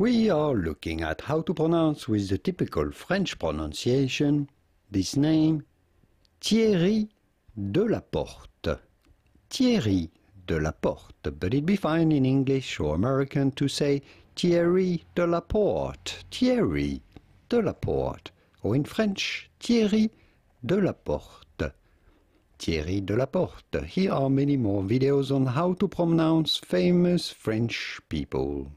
We are looking at how to pronounce with the typical French pronunciation this name Thierry Delaporte. Thierry Delaporte, but it'd be fine in English or American to say Thierry Delaporte, Thierry Delaporte, or in French Thierry Delaporte. Thierry Delaporte. Here are many more videos on how to pronounce famous French people.